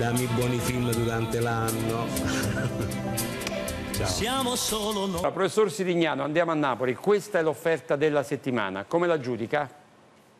dammi buoni film durante l'anno. Siamo solo noi. Allora, professor Sirignano, andiamo a Napoli. Questa è l'offerta della settimana. Come la giudica?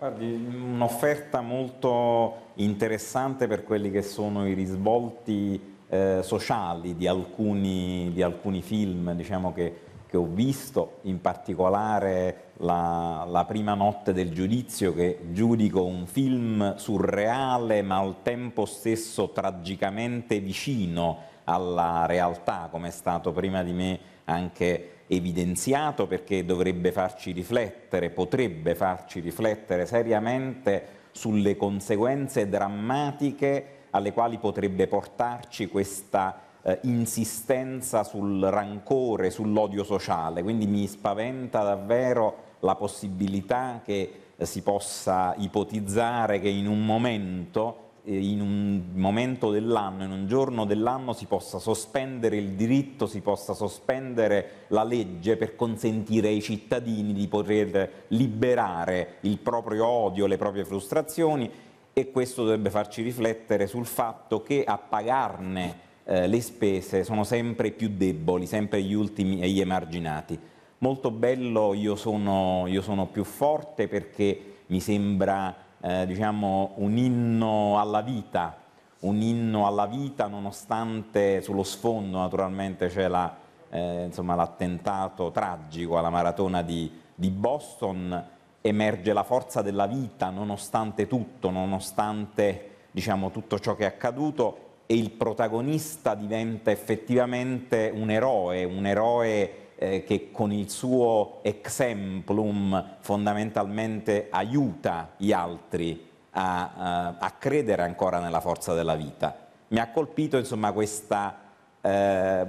un'offerta molto interessante per quelli che sono i risvolti eh, sociali di alcuni, di alcuni film, diciamo che che ho visto, in particolare la, la, prima notte del giudizio che giudico un film surreale ma al tempo stesso tragicamente vicino alla realtà, come è stato prima di me anche evidenziato perché dovrebbe farci riflettere, potrebbe farci riflettere seriamente sulle conseguenze drammatiche alle quali potrebbe portarci questa eh, insistenza sul rancore, sull'odio sociale, quindi mi spaventa davvero la possibilità che eh, si possa ipotizzare che in un momento eh, in un momento dell'anno, in un giorno dell'anno si possa sospendere il diritto, si possa sospendere la legge per consentire ai cittadini di poter liberare il proprio odio, le proprie frustrazioni e questo dovrebbe farci riflettere sul fatto che a pagarne eh, le spese sono sempre i più deboli, sempre gli ultimi e gli emarginati. Molto bello io sono, io sono più forte perché mi sembra eh, diciamo, un inno alla vita, un inno alla vita nonostante sullo sfondo naturalmente c'è la, eh, insomma, l'attentato tragico alla maratona di, di, Boston, emerge la forza della vita nonostante tutto, nonostante diciamo, tutto ciò che è accaduto e il protagonista diventa effettivamente un eroe, un eroe eh, che con il suo exemplum fondamentalmente aiuta gli altri a, a, credere ancora nella forza della vita. Mi ha colpito insomma questa, eh,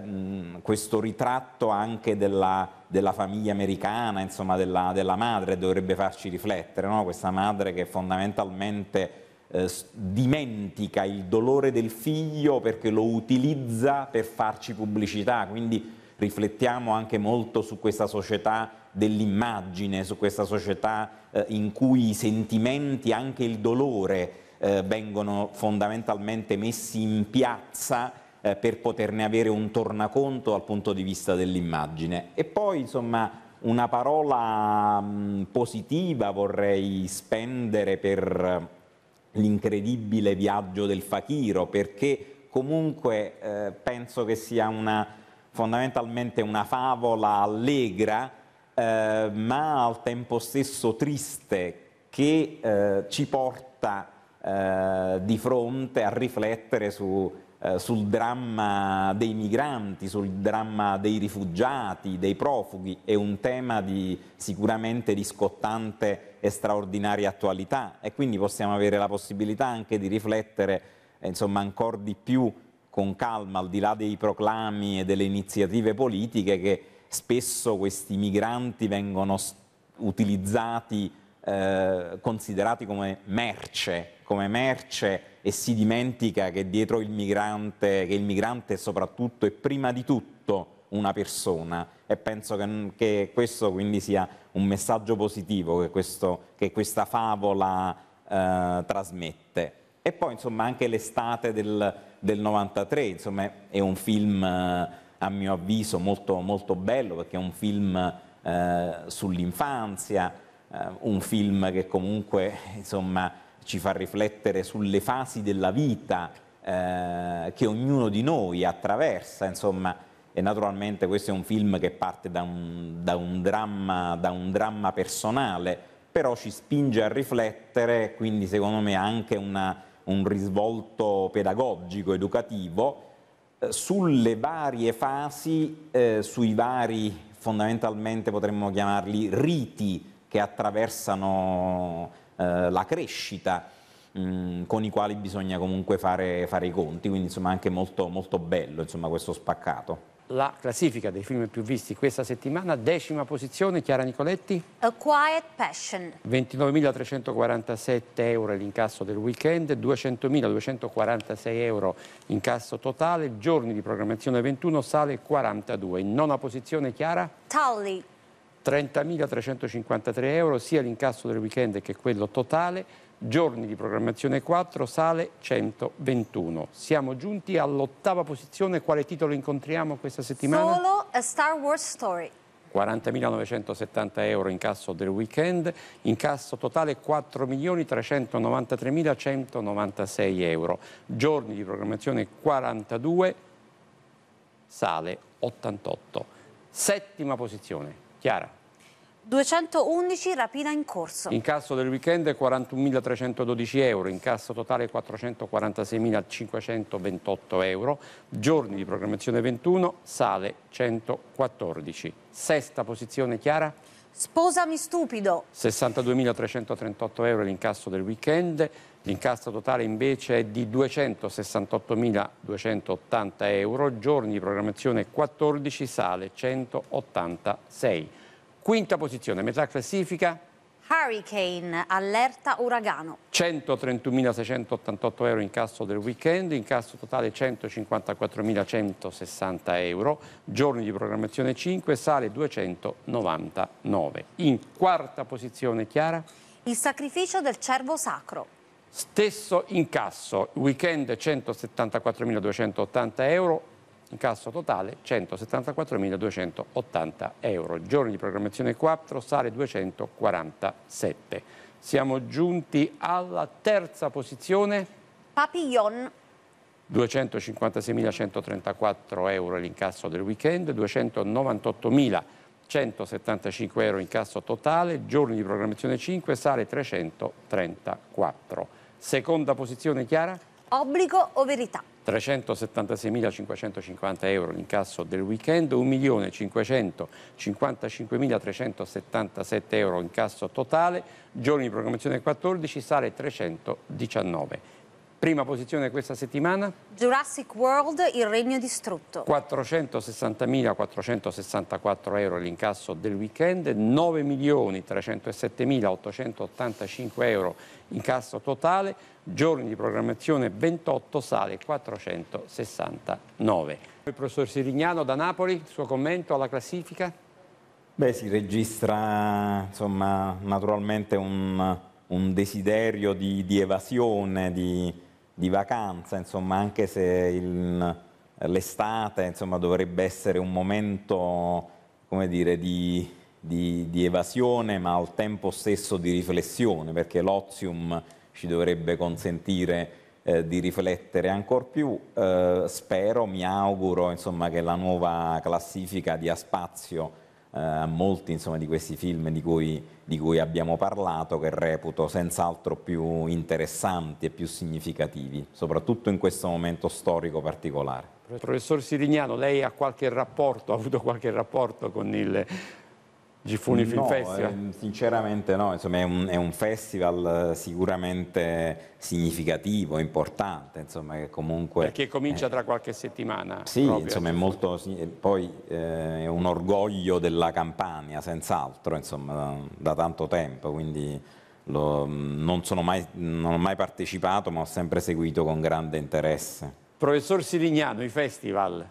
questo ritratto anche della, della famiglia americana, insomma della, della, madre, dovrebbe farci riflettere, no? questa madre che fondamentalmente eh, dimentica il dolore del figlio perché lo utilizza per farci pubblicità, quindi riflettiamo anche molto su questa società dell'immagine, su questa società eh, in cui i sentimenti, anche il dolore, eh, vengono fondamentalmente messi in piazza eh, per poterne avere un tornaconto dal punto di vista dell'immagine. E poi, insomma, una parola mh, mm, positiva vorrei spendere per l'incredibile viaggio del Fakiro, perché comunque eh, penso che sia una, fondamentalmente una favola allegra, eh, ma al tempo stesso triste, che eh, ci porta eh, di fronte a riflettere su eh, sul dramma dei migranti, sul dramma dei rifugiati, dei profughi, è un tema di, sicuramente riscottante e straordinaria attualità e quindi possiamo avere la possibilità anche di riflettere eh, insomma, ancora di più con calma, al di là dei proclami e delle iniziative politiche che spesso questi migranti vengono utilizzati eh, considerati come merce, come merce e si dimentica che dietro il migrante, che il migrante è soprattutto e prima di tutto una persona e penso che, che questo quindi sia un messaggio positivo che, questo, che questa favola eh, trasmette. E poi insomma anche l'estate del, del 93, insomma è un film eh, a mio avviso molto, molto bello perché è un film eh, sull'infanzia, eh, un film che comunque insomma, ci fa riflettere sulle fasi della vita eh, che ognuno di noi attraversa, insomma, e naturalmente questo è un film che parte da un, da un, dramma, da un dramma, personale, però ci spinge a riflettere, quindi secondo me ha anche una, un risvolto pedagogico, educativo, eh, sulle varie fasi, eh, sui vari, fondamentalmente potremmo chiamarli riti, che attraversano eh, la crescita mm, con i quali bisogna comunque fare, fare, i conti, quindi insomma anche molto, molto bello insomma, questo spaccato la classifica dei film più visti questa settimana, decima posizione, Chiara Nicoletti. A Quiet Passion. 29.347 euro l'incasso del weekend, 200.246 euro incasso totale, giorni di programmazione 21 sale 42. In nona posizione, Chiara. Tully, 30.353 euro sia l'incasso del weekend che quello totale, giorni di programmazione 4 sale 121. Siamo giunti all'ottava posizione, quale titolo incontriamo questa settimana? Solo a Star Wars Story. 40.970 euro incasso del weekend, incasso totale 4.393.196 euro, giorni di programmazione 42, sale 88. Settima posizione. Chiara. 211 rapina in corso. Incasso del weekend 41.312 euro, incasso totale 446.528 euro, giorni di programmazione 21, sale 114. Sesta posizione Chiara? Sposami stupido. 62.338 euro l'incasso del weekend, L'incasso totale invece è di 268.280 euro, giorni di programmazione 14 sale 186. Quinta posizione, metà classifica. Hurricane, allerta uragano. 131.688 euro incasso del weekend, incasso totale 154.160 euro, giorni di programmazione 5, sale 299. In quarta posizione, Chiara. Il sacrificio del cervo sacro. Stesso incasso, weekend 174.280 euro, incasso totale 174.280 euro. Giorni di programmazione 4 sale 247. Siamo giunti alla terza posizione. Papillon. 256.134 euro l'incasso del weekend, 298.175 euro incasso totale, giorni di programmazione 5 sale 334. Seconda posizione, Chiara? Obbligo o verità? 376.550 euro l'incasso del weekend, 1.555.377 euro incasso totale, giorni di programmazione 14, sale 319. Prima posizione questa settimana? Jurassic World, il regno distrutto. 460.464 euro l'incasso del weekend, 9.307.885 euro incasso totale, giorni di programmazione 28 sale 469. Il professor Sirignano da Napoli, il suo commento alla classifica? Beh, si registra insomma, naturalmente un, un desiderio di, di evasione, di di vacanza, insomma, anche se l'estate dovrebbe essere un momento dire, di, di, di, evasione, ma al tempo stesso di riflessione, perché l'ozium ci dovrebbe consentire eh, di riflettere ancora più. Eh, spero, mi auguro insomma, che la nuova classifica dia spazio eh, molti insomma, di questi film di cui, di cui, abbiamo parlato che reputo senz'altro più interessanti e più significativi, soprattutto in questo momento storico particolare. Professor Sirignano, lei ha qualche rapporto, ha avuto qualche rapporto con il Gifuni Film Festival? Eh, sinceramente no, insomma è un, è un, festival sicuramente significativo, importante, insomma che comunque... Perché comincia eh, tra qualche settimana. Sì, proprio. insomma è molto... poi eh, è un orgoglio della Campania, senz'altro, insomma, da, da, tanto tempo, quindi lo, non, mai, non ho mai partecipato ma ho sempre seguito con grande interesse. Professor Sirignano, i festival?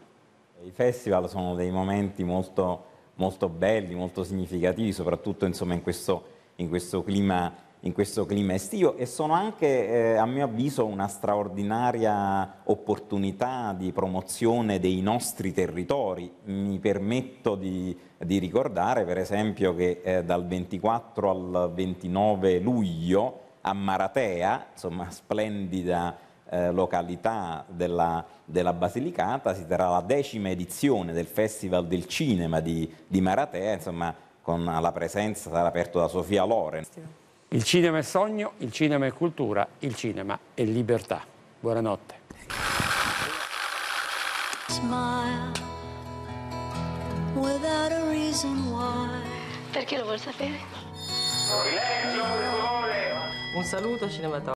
I festival sono dei momenti molto molto belli, molto significativi, soprattutto insomma, in, questo, in, questo clima, in, questo, clima, estivo e sono anche, eh, a mio avviso, una straordinaria opportunità di promozione dei nostri territori. Mi permetto di, di ricordare, per esempio, che eh, dal 24 al 29 luglio a Maratea, insomma, splendida eh, località della, della, Basilicata si terrà la decima edizione del Festival del Cinema di, di Maratea, insomma con la presenza sarà aperto da Sofia Loren. Il cinema è sogno, il cinema è cultura, il cinema è libertà. Buonanotte. Perché lo vuol sapere? Un saluto cinematografico.